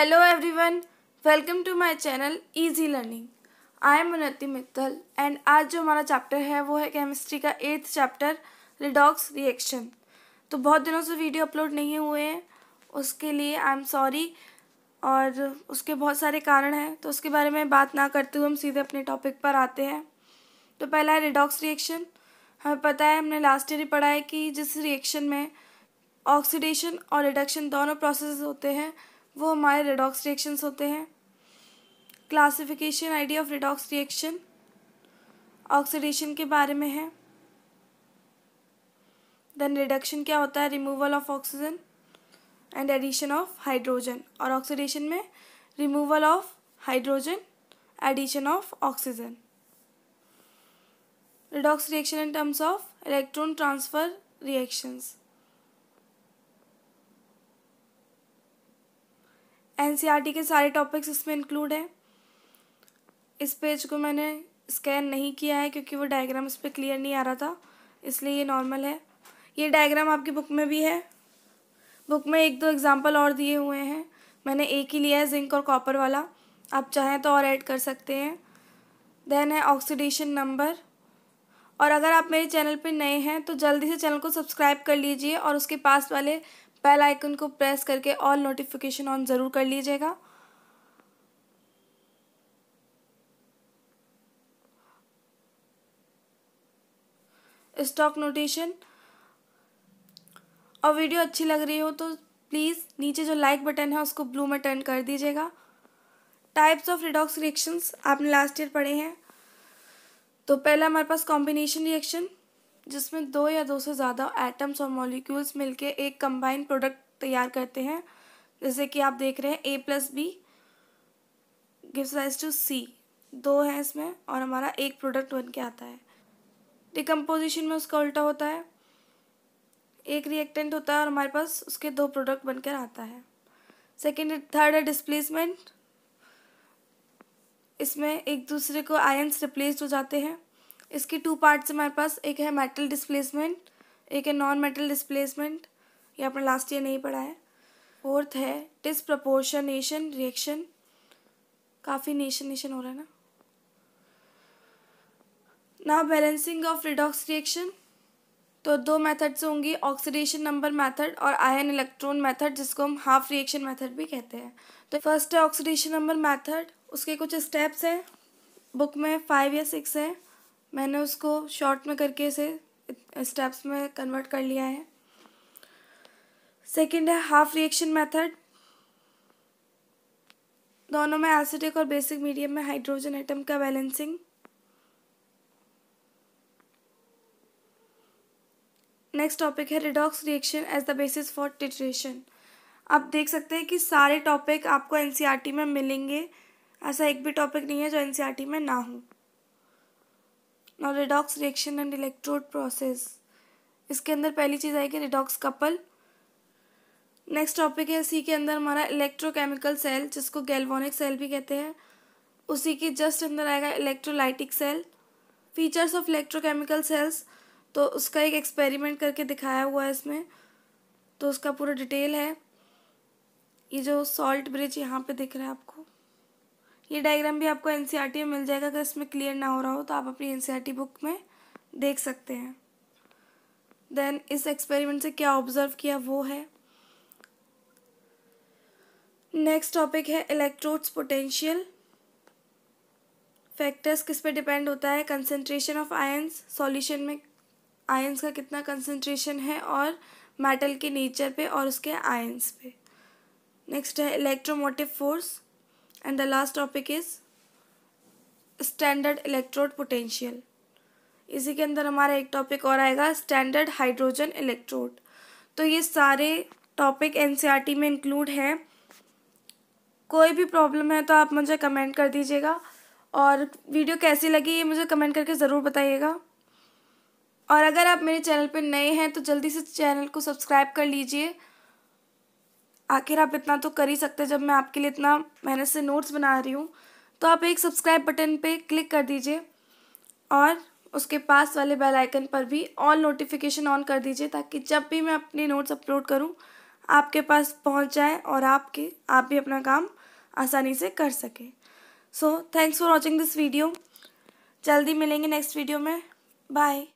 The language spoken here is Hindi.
hello everyone welcome to my channel easy learning I am Unnati Mittal and आज जो हमारा चैप्टर है वो है केमिस्ट्री का एट्थ चैप्टर रिडॉक्स रिएक्शन तो बहुत दिनों से वीडियो अपलोड नहीं हुए हैं उसके लिए आई एम सॉरी और उसके बहुत सारे कारण हैं तो उसके बारे में बात ना करते हुए हम सीधे अपने टॉपिक पर आते हैं तो पहला है रिडॉक्स रिएक्शन हमें पता है हमने लास्ट ईयर ही पढ़ा है कि जिस रिएक्शन में ऑक्सीडेशन और रिडक्शन दोनों प्रोसेस होते हैं वो हमारे रेडॉक्स रिएक्शंस होते हैं classification idea of redox reaction oxidation के बारे में है देन रिडक्शन क्या होता है removal of oxygen and addition of hydrogen और ऑक्सीडेशन में removal of hydrogen addition of oxygen redox reaction in terms of electron transfer reactions NCERT के सारे टॉपिक्स इसमें इंक्लूड हैं इस पेज को मैंने स्कैन नहीं किया है क्योंकि वो डायग्राम इस पर क्लियर नहीं आ रहा था इसलिए ये नॉर्मल है ये डायग्राम आपकी बुक में भी है बुक में एक दो एग्जाम्पल और दिए हुए हैं मैंने एक ही लिया है जिंक और कॉपर वाला आप चाहें तो और ऐड कर सकते हैं देन है ऑक्सीडेशन नंबर और अगर आप मेरे चैनल पर नए हैं तो जल्दी से चैनल को सब्सक्राइब कर लीजिए और उसके पास वाले बेल आइकन को प्रेस करके ऑल नोटिफिकेशन ऑन ज़रूर कर लीजिएगा स्टॉक नोटेशन और वीडियो अच्छी लग रही हो तो प्लीज़ नीचे जो लाइक बटन है उसको ब्लू में टर्न कर दीजिएगा टाइप्स ऑफ रिडॉक्स रिएक्शंस आपने लास्ट ईयर पढ़े हैं तो पहला हमारे पास कॉम्बिनेशन रिएक्शन जिसमें दो या दो से ज़्यादा एटम्स और मॉलिक्यूल्स मिलके एक कंबाइंड प्रोडक्ट तैयार करते हैं जैसे कि आप देख रहे हैं A plus B gives rise to C दो हैं इसमें और हमारा एक प्रोडक्ट बन के आता है डिकम्पोजिशन में उसका उल्टा होता है एक रिएक्टेंट होता है और हमारे पास उसके दो प्रोडक्ट बनकर आता है सेकेंड थर्ड है डिस्प्लेसमेंट इसमें एक दूसरे को आयंस रिप्लेस हो जाते हैं इसके टू पार्ट्स हमारे पास एक है मेटल डिस्प्लेसमेंट एक है नॉन मेटल डिस्प्लेसमेंट ये आपने लास्ट ईयर नहीं पढ़ा है फोर्थ है डिसप्रपोर्शनेशन रिएक्शन काफ़ी नेशन नेशन हो रहा है ना ना बैलेंसिंग ऑफ रिडॉक्स रिएक्शन तो दो मेथड्स होंगी ऑक्सीडेशन नंबर मेथड और आयन इलेक्ट्रॉन मेथड जिसको हम हाफ रिएक्शन मेथड भी कहते हैं तो फर्स्ट है ऑक्सीडेशन नंबर मेथड उसके कुछ स्टेप्स हैं बुक में फाइव या सिक्स हैं मैंने उसको शॉर्ट में करके इसे स्टेप्स में कन्वर्ट कर लिया है सेकंड है हाफ रिएक्शन मेथड दोनों में एसिडिक और बेसिक मीडियम में हाइड्रोजन एटम का बैलेंसिंग नेक्स्ट टॉपिक है redox reaction as the basis for titration आप देख सकते हैं कि सारे टॉपिक आपको एनसीईआरटी e में मिलेंगे ऐसा एक भी टॉपिक नहीं है जो एनसीईआरटी e में ना हो और redox reaction and electrode process इसके अंदर पहली चीज़ आएगी रिडॉक्स कपल नेक्स्ट टॉपिक है सी के अंदर हमारा इलेक्ट्रोकेमिकल सेल जिसको गैल्वोनिक सेल भी कहते हैं उसी के जस्ट अंदर आएगा electrolytic cell features of electrochemical cells तो उसका एक एक्सपेरिमेंट करके दिखाया हुआ है इसमें तो उसका पूरा डिटेल है ये जो सॉल्ट ब्रिज यहाँ पे दिख रहा है आपको ये डायग्राम भी आपको एन e में मिल जाएगा अगर इसमें क्लियर ना हो रहा हो तो आप अपनी एन बुक e में देख सकते हैं देन इस एक्सपेरिमेंट से क्या ऑब्जर्व किया वो है नेक्स्ट टॉपिक है इलेक्ट्रोड्स पोटेंशियल फैक्टर्स किस पे डिपेंड होता है कंसेंट्रेशन ऑफ आयंस सॉल्यूशन में आयंस का कितना कंसनट्रेशन है और मेटल के नेचर पे और उसके आयंस पे नेक्स्ट है electromotive force and the last topic is standard electrode potential इसी के अंदर हमारा एक टॉपिक और आएगा स्टैंडर्ड हाइड्रोजन इलेक्ट्रोड तो ये सारे टॉपिक टी e में इंक्लूड हैं कोई भी प्रॉब्लम है तो आप मुझे कमेंट कर दीजिएगा और वीडियो कैसी लगी ये मुझे कमेंट करके ज़रूर बताइएगा और अगर आप मेरे चैनल पर नए हैं तो जल्दी से चैनल को सब्सक्राइब कर लीजिए आखिर आप इतना तो कर ही सकते जब मैं आपके लिए इतना मेहनत से नोट्स बना रही हूँ तो आप एक सब्सक्राइब बटन पे क्लिक कर दीजिए और उसके पास वाले बेल आइकन पर भी ऑल नोटिफिकेशन ऑन कर दीजिए ताकि जब भी मैं अपने नोट्स अपलोड करूँ आपके पास पहुँच जाए और आपके आप भी अपना काम आसानी से कर सकें so thanks for watching this video जल्दी मिलेंगे नेक्स्ट वीडियो में बाय